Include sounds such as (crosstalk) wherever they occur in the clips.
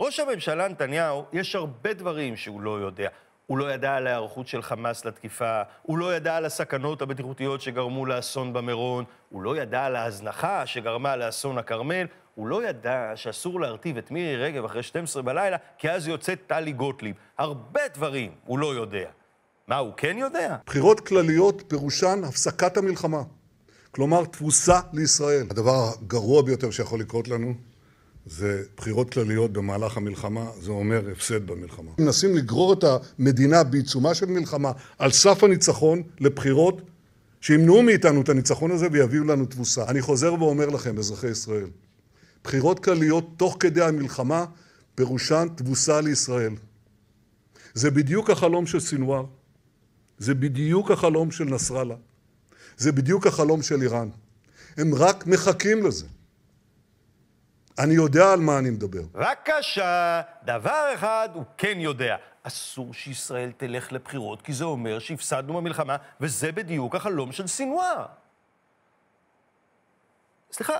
ראש הממשלה נתניהו, יש הרבה דברים שהוא לא יודע. הוא לא ידע על ההיערכות של חמאס לתקיפה, הוא לא ידע על הסכנות הבטיחותיות שגרמו לאסון במירון, הוא לא ידע על ההזנחה שגרמה לאסון הכרמל, הוא לא ידע שאסור להרטיב את מירי רגב אחרי 12 בלילה, כי אז יוצאת טלי גוטליב. הרבה דברים הוא לא יודע. מה הוא כן יודע? בחירות כלליות פירושן הפסקת המלחמה. כלומר, תבוסה לישראל. הדבר הגרוע ביותר שיכול לקרות לנו זה בחירות כלליות במהלך המלחמה, זה אומר הפסד במלחמה. מנסים לגרור את המדינה בעיצומה של מלחמה על סף הניצחון לבחירות שימנעו מאיתנו את הניצחון הזה ויביאו לנו תבוסה. אני חוזר ואומר לכם, אזרחי ישראל, בחירות כלליות תוך כדי המלחמה פירושן תבוסה לישראל. זה בדיוק החלום של סנוואר, זה בדיוק החלום של נסראללה, זה בדיוק החלום של איראן. הם רק מחכים לזה. אני יודע על מה אני מדבר. בבקשה, דבר אחד הוא כן יודע. אסור שישראל תלך לבחירות, כי זה אומר שהפסדנו במלחמה, וזה בדיוק החלום של סינואר. סליחה,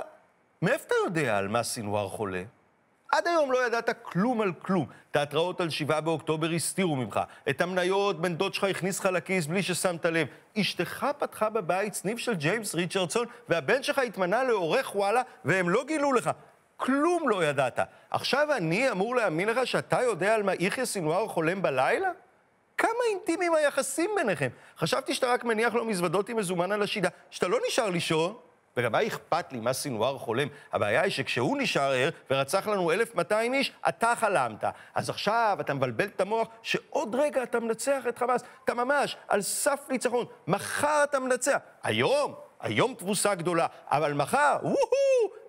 מאיפה אתה יודע על מה סינואר חולה? עד היום לא ידעת כלום על כלום. את ההתראות על שבעה באוקטובר הסתירו ממך. את המניות בן דוד שלך הכניס לך לכיס בלי ששמת לב. אשתך פתחה בבית סניף של ג'יימס ריצ'רדסון, והבן שלך התמנה לעורך וואלה, והם לא גילו לך. כלום לא ידעת. עכשיו אני אמור להאמין לך שאתה יודע על מה יחיא סנוואר חולם בלילה? כמה אינטימיים היחסים ביניכם? חשבתי שאתה רק מניח לו מזוודות עם מזומן על השידה, שאתה לא נשאר לישון. וגם מה אכפת לי מה סנוואר חולם? הבעיה היא שכשהוא נשאר ער ורצח לנו 1,200 איש, אתה חלמת. אז עכשיו אתה מבלבל את המוח שעוד רגע אתה מנצח את חמאס. אתה ממש על סף ניצחון. מחר אתה מנצח. היום, היום תבוסה גדולה, אבל מחר, וואו,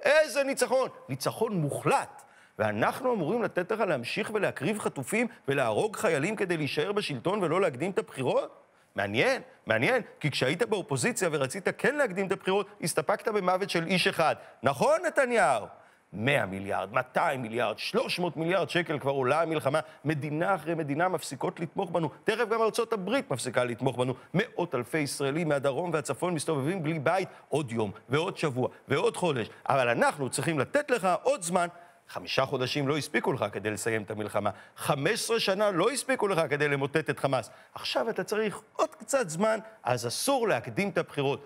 איזה ניצחון? ניצחון מוחלט. ואנחנו אמורים לתת לך להמשיך ולהקריב חטופים ולהרוג חיילים כדי להישאר בשלטון ולא להקדים את הבחירות? מעניין, מעניין, כי כשהיית באופוזיציה ורצית כן להקדים את הבחירות, הסתפקת במוות של איש אחד. נכון, נתניהו? 100 מיליארד, 200 מיליארד, 300 מיליארד שקל כבר עולה המלחמה. מדינה אחרי מדינה מפסיקות לתמוך בנו. תכף גם ארצות הברית מפסיקה לתמוך בנו. מאות אלפי ישראלים מהדרום והצפון מסתובבים בלי בית עוד יום, ועוד שבוע, ועוד חודש. אבל אנחנו צריכים לתת לך עוד זמן. חמישה חודשים לא הספיקו לך כדי לסיים את המלחמה, חמש עשרה שנה לא הספיקו לך כדי למוטט את חמאס. עכשיו אתה צריך עוד קצת זמן, אז אסור להקדים את הבחירות.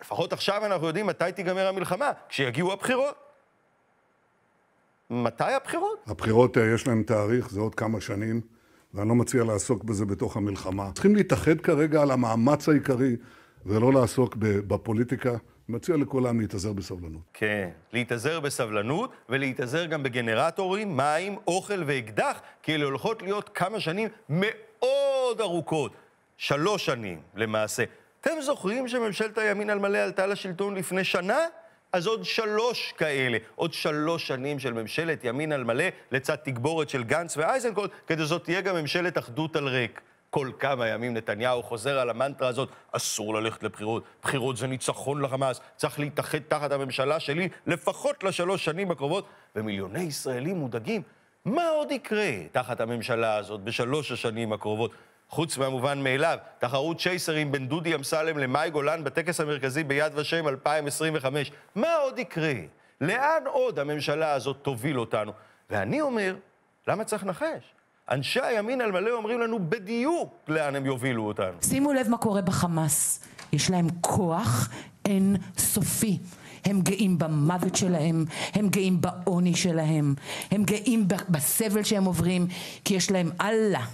לפחות עכשיו אנחנו יודעים מתי תיגמר המלחמה, כשיגיעו הבחירות. מתי הבחירות? הבחירות, אה, יש להן תאריך, זה עוד כמה שנים, ואני לא מציע לעסוק בזה בתוך המלחמה. צריכים להתאחד כרגע על המאמץ העיקרי, ולא לעסוק בפוליטיקה. מציע לכולם להתאזר בסבלנות. כן, להתאזר בסבלנות, ולהתאזר גם בגנרטורים, מים, אוכל ואקדח, כי אלה הולכות להיות כמה שנים מאוד ארוכות. שלוש שנים, למעשה. אתם זוכרים שממשלת הימין על מלא עלתה לשלטון לפני שנה? אז עוד שלוש כאלה, עוד שלוש שנים של ממשלת ימין על מלא, לצד תגבורת של גנץ ואייזנקוט, כדי שזאת תהיה גם ממשלת אחדות על ריק. כל כמה ימים נתניהו חוזר על המנטרה הזאת, אסור ללכת לבחירות, בחירות זה ניצחון לחמאס, צריך להתאחד תחת הממשלה שלי לפחות לשלוש שנים הקרובות, ומיליוני ישראלים מודאגים, מה עוד יקרה תחת הממשלה הזאת בשלוש השנים הקרובות? חוץ מהמובן מאליו, תחרות צ'ייסרים בין דודי אמסלם למאי גולן בטקס המרכזי ביד ושם 2025. מה עוד יקרה? לאן עוד הממשלה הזאת תוביל אותנו? ואני אומר, למה צריך נחש? אנשי הימין על מלא אומרים לנו בדיוק לאן הם יובילו אותנו. שימו לב מה קורה בחמאס. יש להם כוח אין סופי. הם גאים במוות שלהם, הם גאים בעוני שלהם, הם גאים בסבל שהם עוברים, כי יש להם אללה.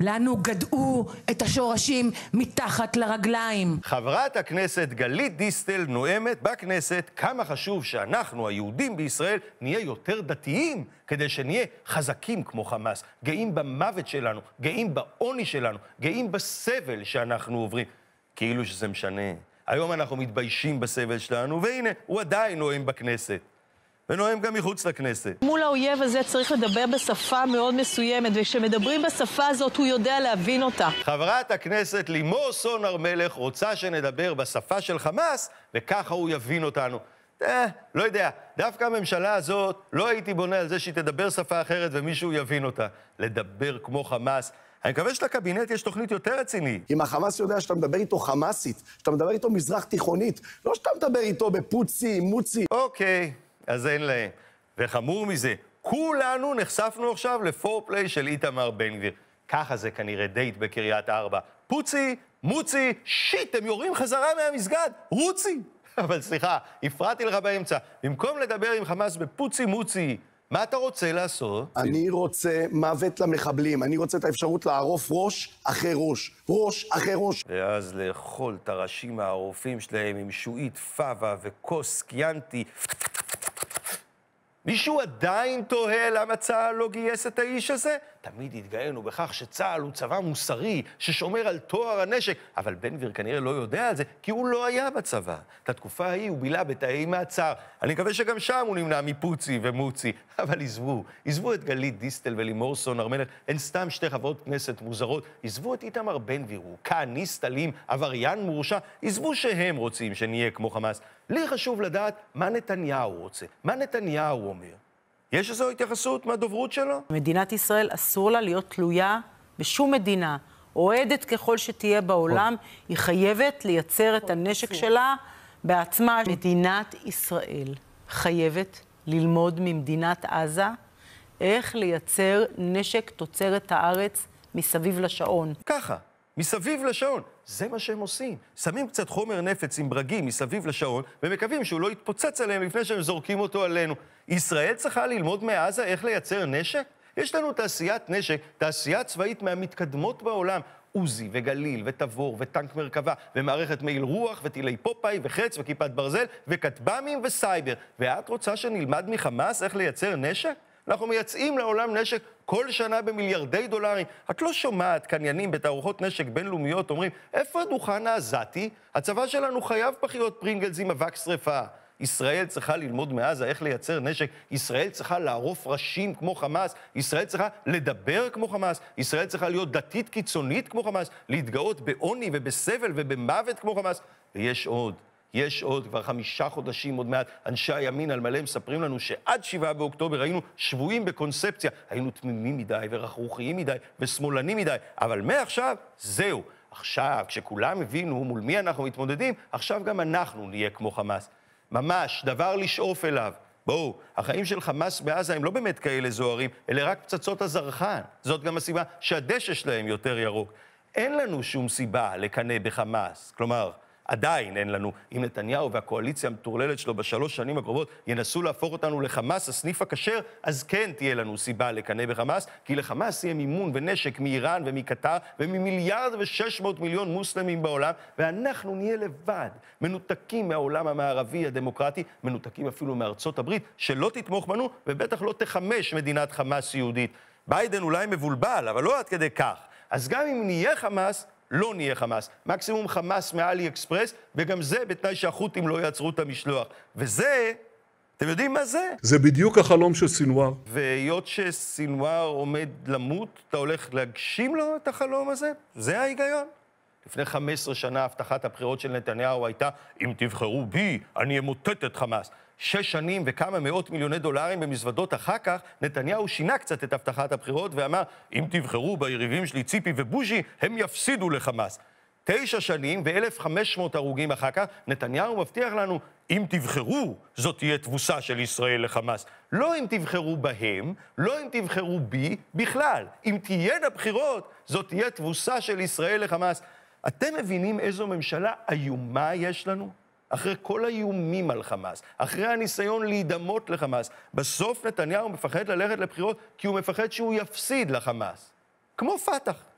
לנו גדעו את השורשים מתחת לרגליים. חברת הכנסת גלית דיסטל נואמת בכנסת כמה חשוב שאנחנו, היהודים בישראל, נהיה יותר דתיים, כדי שנהיה חזקים כמו חמאס, גאים במוות שלנו, גאים בעוני שלנו, גאים בסבל שאנחנו עוברים. כאילו שזה משנה. היום אנחנו מתביישים בסבל שלנו, והנה, הוא עדיין נואם בכנסת. ונואם גם מחוץ לכנסת. מול האויב הזה צריך לדבר בשפה מאוד מסוימת, וכשמדברים בשפה הזאת הוא יודע להבין אותה. חברת הכנסת לימור סון הר מלך רוצה שנדבר בשפה של חמאס, וככה הוא יבין אותנו. אה, לא יודע, דווקא הממשלה הזאת, לא הייתי בונה על זה שהיא תדבר שפה אחרת ומישהו יבין אותה. לדבר כמו חמאס. אני מקווה שלקבינט יש תוכנית יותר רצינית. אם החמאס יודע שאתה מדבר איתו חמאסית, שאתה מדבר איתו מזרח תיכונית, לא שאתה מדבר איתו בפוצי, מוצי. אוקיי. אז אין להם. וחמור מזה, כולנו נחשפנו עכשיו לפורפליי של איתמר בן גביר. ככה זה כנראה דייט בקריית ארבע. פוצי, מוצי, שיט, הם יורים חזרה מהמסגד, רוצי. (laughs) אבל סליחה, הפרעתי לך באמצע. במקום לדבר עם חמאס בפוצי מוצי, מה אתה רוצה לעשות? אני רוצה מוות למחבלים, אני רוצה את האפשרות לערוף ראש אחרי ראש, ראש אחרי ראש. ואז לאכול את הראשים הערופים שלהם עם שועית פאבה וכוס קיאנטי. מישהו עדיין תוהה למה צה"ל לא גייס את האיש הזה? תמיד התגאינו בכך שצה"ל הוא צבא מוסרי, ששומר על טוהר הנשק, אבל בן גביר כנראה לא יודע על זה, כי הוא לא היה בצבא. את התקופה ההיא הוא בילה בתאי מעצר. אני מקווה שגם שם הוא נמנע מפוצי ומוצי. אבל עזבו, עזבו את גלית דיסטל ולימור סון הר מלך, הן סתם שתי חברות כנסת מוזרות. עזבו את איתמר בן גביר, הוא כהניסט אלים, עבריין מורשע, עזבו שהם רוצים שנהיה כמו חמאס. לי חשוב לדעת מה נתניהו רוצה, מה נתניהו אומר. יש איזו התייחסות מהדוברות שלו? מדינת ישראל אסור לה להיות תלויה בשום מדינה. אוהדת ככל שתהיה בעולם, נכון. היא חייבת לייצר את נכון, הנשק שלה בעצמה. מדינת ישראל חייבת ללמוד ממדינת עזה איך לייצר נשק תוצרת הארץ מסביב לשעון. ככה, מסביב לשעון. זה מה שהם עושים. שמים קצת חומר נפץ עם ברגים מסביב לשעון, ומקווים שהוא לא יתפוצץ עליהם לפני שהם זורקים אותו עלינו. ישראל צריכה ללמוד מעזה איך לייצר נשק? יש לנו תעשיית נשק, תעשייה צבאית מהמתקדמות בעולם. עוזי וגליל ותבור וטנק מרכבה ומערכת מעיל רוח וטילי פופאי וחץ וכיפת ברזל וכטב"מים וסייבר. ואת רוצה שנלמד מחמאס איך לייצר נשק? אנחנו מייצאים לעולם נשק כל שנה במיליארדי דולרים. את לא שומעת קניינים בתערוכות נשק בינלאומיות אומרים, איפה הדוכן העזתי? הצבא שלנו חייב פחיות פרינגלס עם אבק שרפה. ישראל צריכה ללמוד מעזה איך לייצר נשק, ישראל צריכה לערוף ראשים כמו חמאס, ישראל צריכה לדבר כמו חמאס, ישראל צריכה להיות דתית קיצונית כמו חמאס, להתגאות בעוני ובסבל ובמוות כמו חמאס, ויש עוד. יש עוד, כבר חמישה חודשים עוד מעט, אנשי הימין על מלא מספרים לנו שעד שבעה באוקטובר היינו שבויים בקונספציה, היינו תמימים מדי ורכרוכיים מדי ושמאלנים מדי, אבל מעכשיו, זהו. עכשיו, כשכולם הבינו מול מי אנחנו מתמודדים, עכשיו גם אנחנו נהיה כמו חמאס. ממש, דבר לשאוף אליו. בואו, החיים של חמאס בעזה הם לא באמת כאלה זוהרים, אלה רק פצצות הזרחן. זאת גם הסיבה שהדשא שלהם יותר ירוק. אין לנו שום סיבה לקנא בחמאס. כלומר, עדיין אין לנו. אם נתניהו והקואליציה המטורללת שלו בשלוש שנים הקרובות ינסו להפוך אותנו לחמאס, הסניף הכשר, אז כן תהיה לנו סיבה לקנא בחמאס, כי לחמאס יהיה מימון ונשק מאיראן ומקטר וממיליארד ושש מאות מיליון מוסלמים בעולם, ואנחנו נהיה לבד, מנותקים מהעולם המערבי הדמוקרטי, מנותקים אפילו מארצות הברית, שלא תתמוך בנו ובטח לא תחמש מדינת חמאס יהודית. ביידן אולי מבולבל, אבל לא עד כדי כך. אז גם אם נהיה חמאס, לא נהיה חמאס. מקסימום חמאס מאלי אקספרס, וגם זה בתנאי שהחות'ים לא יעצרו את המשלוח. וזה, אתם יודעים מה זה? זה בדיוק החלום של סינואר. והיות שסינואר עומד למות, אתה הולך להגשים לו את החלום הזה? זה ההיגיון. לפני 15 שנה הבטחת הבחירות של נתניהו הייתה, אם תבחרו בי, אני אמוטט את חמאס. שש שנים וכמה מאות מיליוני דולרים במזוודות אחר כך, נתניהו שינה קצת את הבטחת הבחירות ואמר, אם תבחרו ביריבים שלי ציפי ובוז'י, הם יפסידו לחמאס. תשע שנים ו-1,500 הרוגים אחר כך, נתניהו מבטיח לנו, אם תבחרו, זאת תהיה תבוסה של ישראל לחמאס. לא אם תבחרו בהם, לא אם תבחרו בי בכלל. אם תהיינה בחירות, זאת תהיה תבוסה של ישראל לחמאס. אתם מבינים איזו ממשלה איומה יש לנו? אחרי כל האיומים על חמאס, אחרי הניסיון להידמות לחמאס, בסוף נתניהו מפחד ללכת לבחירות כי הוא מפחד שהוא יפסיד לחמאס. כמו פת"ח.